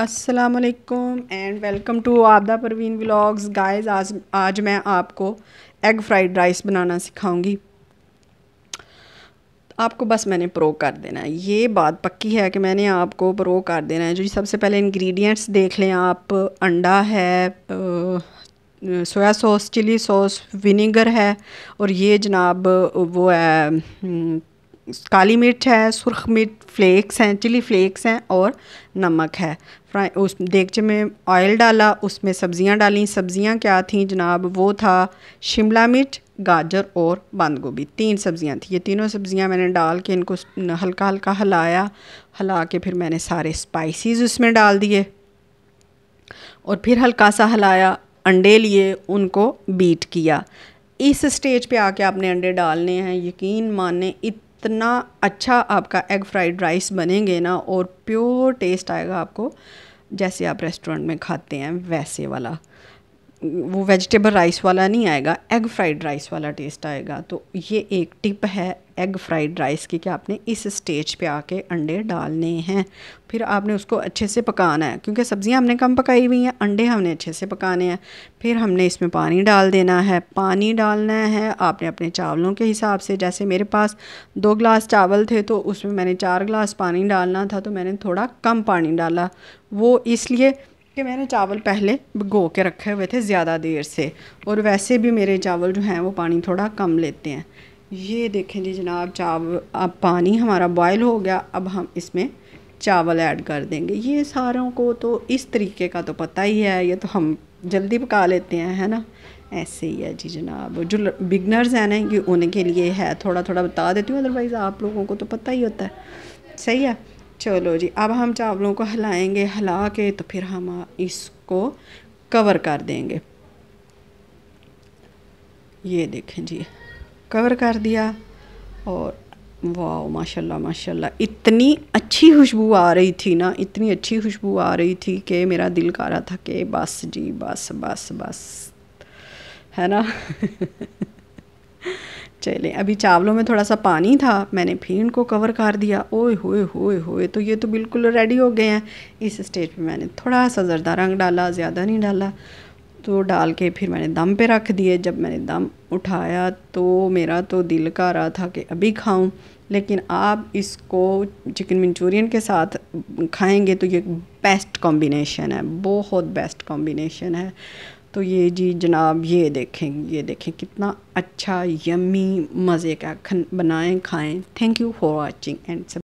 अस्सलाम वालेकुम and welcome to आपदा परवीन व्लॉग्स गाइस आज आज मैं आपको एग फ्राइड राइस बनाना सिखाऊंगी आपको बस मैंने प्रो कर देना है ये बात पक्की है कि मैंने आपको प्रो कर देना है जो सबसे पहले इंग्रेडिएंट्स देख लें आप अंडा है soya sauce chilli sauce vinegar है और ये जनाब वो है हम्म, काली मिर्च है सुरख मिर्च फ्लेक्स हैं चिली फ्लेक्स हैं और नमक है फ्राई उस देखचे में ऑयल डाला उसमें सब्ज़ियाँ डाली सब्ज़ियाँ क्या थी जनाब वो था शिमला मिर्च गाजर और बंद गोभी तीन सब्ज़ियाँ थी ये तीनों सब्ज़ियाँ मैंने डाल के इनको हल्का हल्का हलाया हला के फिर मैंने सारे स्पाइसेस उसमें डाल दिए और फिर हल्का सा हलाया अंडे लिए उनको बीट किया इस स्टेज पे आके आपने अंडे डालने हैं यकीन माने इतना अच्छा आपका एग फ्राइड राइस बनेंगे ना और प्योर टेस्ट आएगा आपको जैसे आप रेस्टोरेंट में खाते हैं वैसे वाला वो वेजिटेबल राइस वाला नहीं आएगा एग फ्राइड राइस वाला टेस्ट आएगा तो ये एक टिप है एग फ्राइड राइस की कि आपने इस स्टेज पे आके अंडे डालने हैं फिर आपने उसको अच्छे से पकाना है क्योंकि सब्ज़ियां हमने कम पकाई हुई हैं अंडे हमने अच्छे से पकाने हैं फिर हमने इसमें पानी डाल देना है पानी डालना है आपने अपने चावलों के हिसाब से जैसे मेरे पास दो ग्लास चावल थे तो उसमें मैंने चार गिलास पानी डालना था तो मैंने थोड़ा कम पानी डाला वो इसलिए कि मैंने चावल पहले भिगो के रखे हुए थे ज़्यादा देर से और वैसे भी मेरे चावल जो हैं वो पानी थोड़ा कम लेते हैं ये देखें जी जनाब चावल अब पानी हमारा बॉयल हो गया अब हम इसमें चावल ऐड कर देंगे ये सारों को तो इस तरीके का तो पता ही है ये तो हम जल्दी पका लेते हैं है ना ऐसे ही है जी जनाब जो बिगनर्स हैं ना ये उनके लिए है थोड़ा थोड़ा बता देती हूँ अदरवाइज़ आप लोगों को तो पता ही होता है सही है चलो जी अब हम चावलों को हिलाएंगे हिला के तो फिर हम इसको कवर कर देंगे ये देखें जी कवर कर दिया और वाह माशाल्लाह माशाल्लाह इतनी अच्छी खुशबू आ रही थी ना इतनी अच्छी खुशबू आ रही थी कि मेरा दिल कर रहा था कि बस जी बस बस बस है ना चले अभी चावलों में थोड़ा सा पानी था मैंने फिर इनको कवर कर दिया ओए होए होए होए तो ये तो बिल्कुल रेडी हो गए हैं इस स्टेज पे मैंने थोड़ा सा ज़रदा रंग डाला ज़्यादा नहीं डाला तो डाल के फिर मैंने दम पे रख दिए जब मैंने दम उठाया तो मेरा तो दिल कर रहा था कि अभी खाऊं लेकिन आप इसको चिकन मंचूरियन के साथ खाएंगे तो ये बेस्ट कॉम्बिनेशन है बहुत बेस्ट कॉम्बिनेशन है तो ये जी जनाब ये देखें ये देखें कितना अच्छा यमी मज़े का खन बनाएं खाएं thank you for watching and